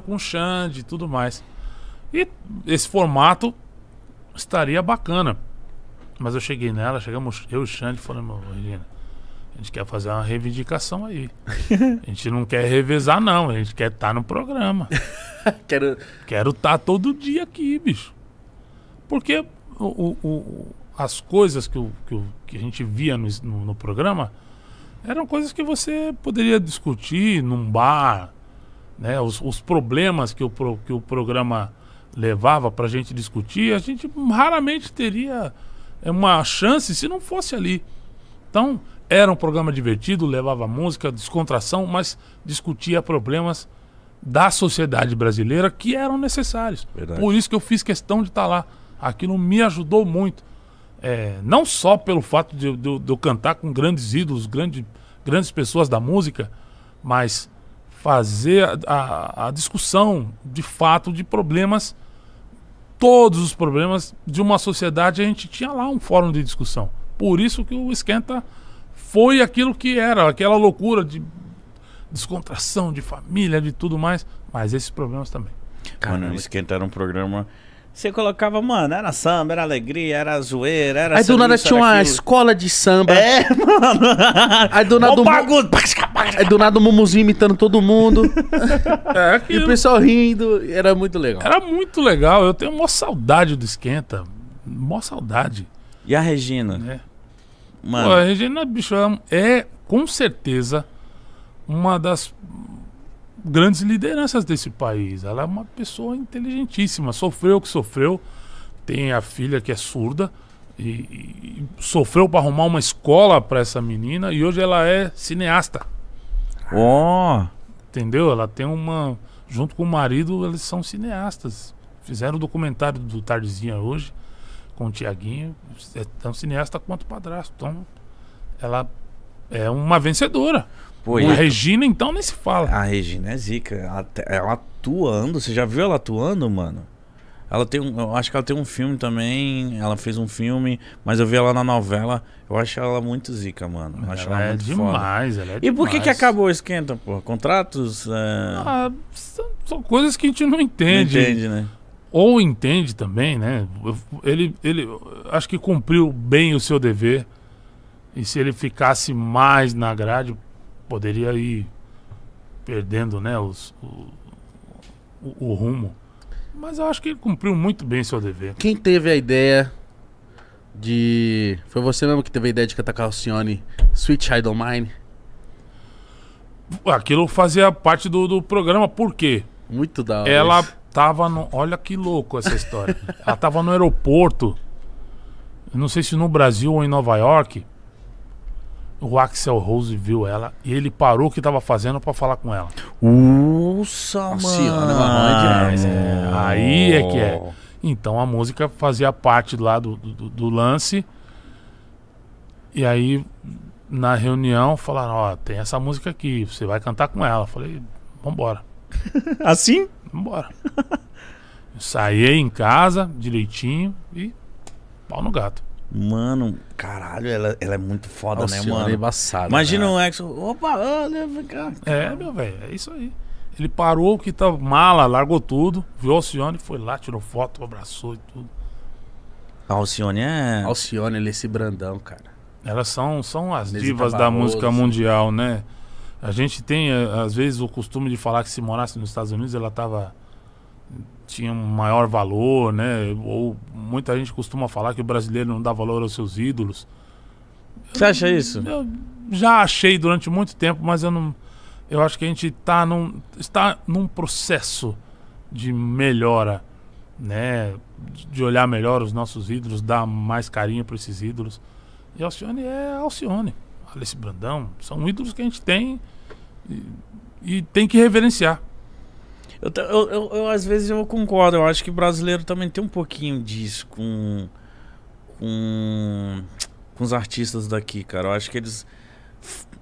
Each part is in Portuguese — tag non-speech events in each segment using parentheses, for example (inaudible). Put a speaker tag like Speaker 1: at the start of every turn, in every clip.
Speaker 1: com o Xande e tudo mais. E esse formato estaria bacana. Mas eu cheguei nela, chegamos, eu e o Xande falamos, Regina, a gente quer fazer uma reivindicação aí. (laughs) A gente não quer revezar, não. A gente quer estar tá no programa. (laughs) quero estar quero tá todo dia aqui, bicho. Porque o, o, as coisas que, o, que, que, a gente via no, no, no programa eram coisas que você poderia discutir num bar, né, os, os problemas que o, pro, que o programa levava para a gente discutir, a gente raramente teria é, uma chance se não fosse ali. Então, era um programa divertido, levava música, descontração, mas discutia problemas da sociedade brasileira que eram necessários. Verdade. Por isso que eu fiz questão de estar tá lá. Aquilo me ajudou muito. É, não só pelo fato de, de, de, eu cantar com grandes ídolos, grande, grandes pessoas da música, mas fazer a, a, a discussão de fato de problemas, todos os problemas de uma sociedade, a gente tinha lá um fórum de discussão. Por isso que o Esquenta foi aquilo que era, aquela loucura de descontração, de família, de tudo mais, mas esses problemas também.
Speaker 2: Caramba. Mano, o é Esquenta era um programa você colocava, mano, era samba, era alegria, era zoeira, era Aí do nada tinha uma aquilo. escola
Speaker 3: de samba. É, (laughs) mano. Aí do nada. Um... Bagun... Aí do nada o Mumuzinho imitando todo mundo. (laughs)
Speaker 1: é, E o pessoal rindo. Era muito legal. Era muito legal. Eu tenho uma saudade do Esquenta. Mó saudade. E a Regina? É. Mano. Pô, a Regina, bicho, é, é com certeza uma das grandes lideranças desse país. Ela é uma pessoa inteligentíssima. Sofreu o que sofreu. Tem a filha que é surda. E, e, sofreu para arrumar uma escola para essa menina e hoje ela é cineasta. Ó! Oh. Entendeu? Ela tem uma. Junto com o marido, eles são cineastas. Fizeram o documentário do Tardezinha hoje, com o Tiaguinho. É tão cineasta quanto o padrasto. Então, ela é uma vencedora. Pois. a é. Regina, então, nem se fala.
Speaker 2: A Regina é zica. Ela, ela atuando. Você já viu ela atuando, mano? Ela tem um, eu acho que ela tem um filme também. Ela fez um filme, mas eu vi ela na novela. Eu acho ela muito zica, mano. Eu acho ela, ela é muito demais, foda. ela é E por que que acabou o esquenta, pô
Speaker 1: Contratos? É... Ah, são, são, coisas que a gente não entende. Não entende, né? Ou entende também, né? Ele, ele acho que cumpriu bem o seu dever. E se ele ficasse mais na grade, poderia ir perdendo, né, os, o, o, o rumo. Mas eu acho que ele cumpriu muito bem seu dever.
Speaker 3: Quem teve a ideia de. Foi você mesmo que teve a ideia
Speaker 1: de cantar Calcione Sweet Child of Mine? Aquilo fazia parte do, do programa, por quê? Muito da hora. Ela isso. tava no. Olha que louco essa história. (laughs) ela tava no aeroporto. Não sei se no Brasil ou em Nova York o Axel Rose viu ela e ele parou o que estava fazendo para falar com ela.
Speaker 2: Nossa, mano. mano. É né? é, aí é que é.
Speaker 1: Então a música fazia parte lá do, do, do lance. E aí na reunião falaram, ó, oh, tem essa música aqui, você vai cantar com ela. falei, vambora. (laughs) Assim? Vambora. (laughs) saí em casa direitinho e pau no gato. Mano, caralho, ela, ela é muito foda, né, mano? embaçada, Imagina né? um
Speaker 2: ex. Opa,
Speaker 1: olha, É, meu velho, é isso aí. Ele parou o que tá mala, largou tudo, viu Alcione, foi lá, tirou foto, abraçou e tudo. A Alcione é. Alcione, ele é esse Brandão, cara. Elas são, são as Nesse divas da música assim. mundial, né? A gente tem, eh, às vezes, o costume de falar que se morasse nos Estados Unidos, ela tava tinha um maior valor, né? Ou muita gente costuma falar que o brasileiro não dá valor aos seus ídolos. Você eu, acha isso? Eu já achei durante muito tempo, mas eu não. Eu acho que a gente tá num, está num processo de melhora, né? De olhar melhor os nossos ídolos, dar mais carinho para esses ídolos. E Alcione é Alcione, Alice Brandão, são ídolos que a gente tem e, e tem que reverenciar. Eu, eu, eu, eu, às vezes eu concordo, eu acho que brasileiro
Speaker 2: também tem um pouquinho disso com, com, com os artistas daqui, cara. Eu acho que eles.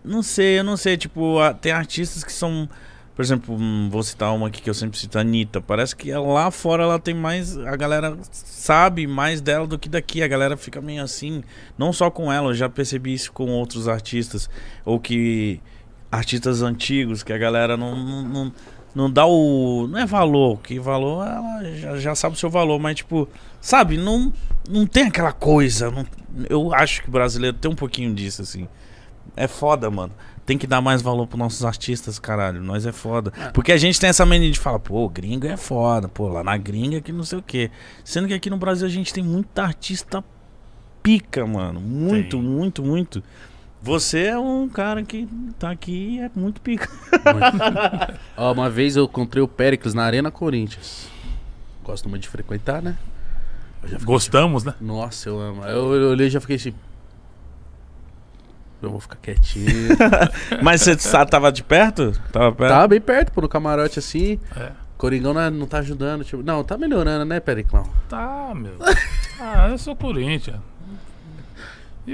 Speaker 2: Não sei, eu não sei. Tipo, tem artistas que são. Por exemplo, hum, vou citar uma aqui que eu sempre cito, a Anitta. Parece que lá fora ela tem mais. A galera sabe mais dela do que daqui. A galera fica meio assim. Não só com ela, eu já percebi isso com outros artistas. Ou que. Artistas antigos, que a galera não, não, não não dá o. Não é valor, que valor ela já, já, sabe o seu valor, mas tipo, sabe, não, não tem aquela coisa. Não, eu acho que o brasileiro tem um pouquinho disso, assim. É foda, mano. Tem que dar mais valor pros nossos artistas, caralho. Nós é foda. É. Porque a gente tem essa mania de falar, pô, gringo é foda, pô, lá na gringa que não sei o quê. Sendo que aqui no Brasil a gente tem muita artista pica, mano. Muito, Sim. muito, muito. Você é um cara que tá aqui e é muito pica. (laughs) Ó,
Speaker 3: uma vez eu encontrei o Péricles na Arena Corinthians. Gosto muito de frequentar, né?
Speaker 1: Gostamos,
Speaker 2: tipo, né? Nossa, eu amo.
Speaker 3: Eu, eu olhei e já fiquei assim.
Speaker 2: Eu vou ficar quietinho. (laughs) Mas você tava de perto? Tava perto? Tava
Speaker 3: bem perto, por um camarote assim. É. Coringão não, é, não tá ajudando. Tipo... Não, tá melhorando, né, Periclão?
Speaker 1: Tá, meu. (laughs) ah, eu sou Corinthians.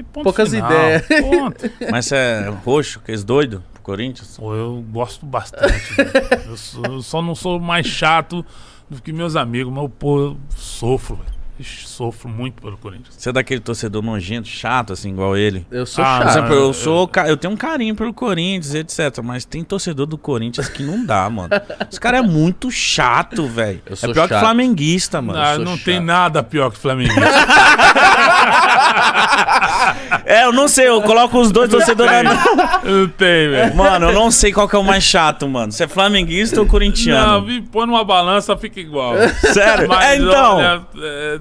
Speaker 1: Poucas final, ideias. Ponto. (laughs) Mas
Speaker 2: você é roxo, que é doido pro Corinthians? Pô, eu gosto bastante.
Speaker 1: (laughs) eu, sou, eu, só não sou mais chato do que meus amigos, mas pô, eu sofro. Véio sofro muito pelo Corinthians.
Speaker 2: Você é daquele torcedor nojento, chato, assim, igual ele? Eu sou ah, chato. exemplo, eu, sou, eu tenho um carinho pelo Corinthians, etc. Mas tem torcedor do Corinthians que não dá, mano. Esse cara é muito chato, velho. É pior chato. que flamenguista, mano. Não, ah, não
Speaker 1: tem nada pior que flamenguista.
Speaker 2: (laughs) é, eu não sei, eu coloco os dois torcedores. (laughs) Não tem, velho. Mano, eu não sei qual que é o mais chato, mano.
Speaker 1: Se é flamenguista ou corintiano? Não, põe numa balança, fica igual. Sério? Mas, é, então. Olha, é,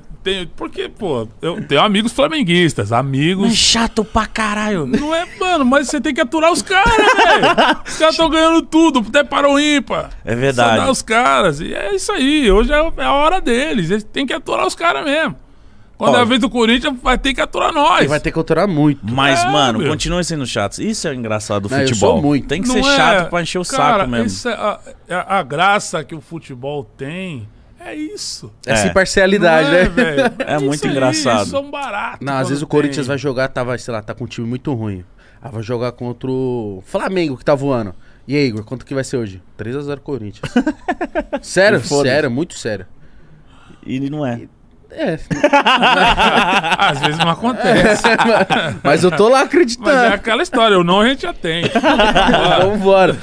Speaker 1: porque, pô, eu tenho amigos flamenguistas, amigos. Mas chato pra caralho. Não é, mano, mas você tem que aturar os caras, velho. Os caras estão ganhando tudo, até para o ímpar.
Speaker 2: É verdade. Aturar os caras. E é
Speaker 1: isso aí. Hoje é, é a hora deles. Eles têm que aturar os caras mesmo. Quando Ó, é a vez do Corinthians, vai ter que aturar nós. vai
Speaker 2: ter que aturar muito. Mas, é, mano, meu. continuem sendo chatos. Isso é engraçado do não, futebol. muito. Tem que não ser é... chato pra encher o cara, saco mesmo. Isso
Speaker 1: é a, a, é a graça que o futebol tem. É isso. Essa é. imparcialidade, é. é, né? (laughs) é, é muito engraçado. Isso é um barato. Não, às vezes o Corinthians
Speaker 3: vai jogar, tava, sei lá, tá com um time muito ruim. Ah, vai jogar contra o Flamengo que tá voando. E aí, Igor, quanto que vai ser hoje? 3x0 Corinthians. (laughs) sério, sério, muito sério. E não é. É.
Speaker 1: (laughs) Às vezes
Speaker 3: não acontece. É, mas, eu tô lá acreditando. Mas é
Speaker 1: aquela história, o não a gente já tem. Vambora.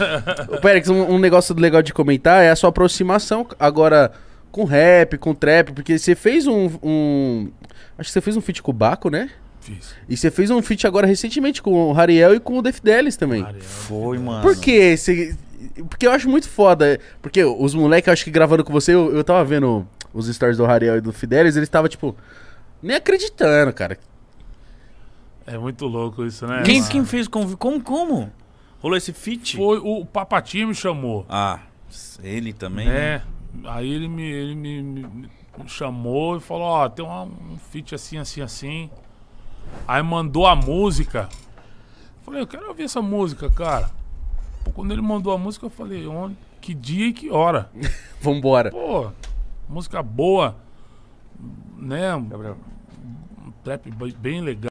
Speaker 3: Pera, um, um negócio legal de comentar é a sua aproximação. Agora, com rap, com trap, porque você fez um, um. Acho que você fez um feat com o Baco, né? Fiz. E você fez um feat agora recentemente com o Rariel e com o Def também. Ariel, Foi, mano. Por quê? você. Porque eu acho muito foda. Porque os moleques, acho que gravando com você, eu, eu tava vendo os stories do Rariel e do Fidelis, eles estavam, tipo, nem acreditando, cara.
Speaker 1: É muito louco isso, né? Quem, quem fez conv... como? Como? Rolou esse feat? Foi o Papatinho me chamou. Ah, ele também? É. Né? Aí ele me, ele me, me chamou e falou, ó, oh, tem uma, um feat assim, assim, assim. Aí mandou a música. Falei, eu quero ouvir essa música, cara. Pô, quando ele mandou a música, eu falei, onde? Que dia e que hora? (laughs) Vambora. Pô, música boa, né? Gabriel. Um trap bem legal.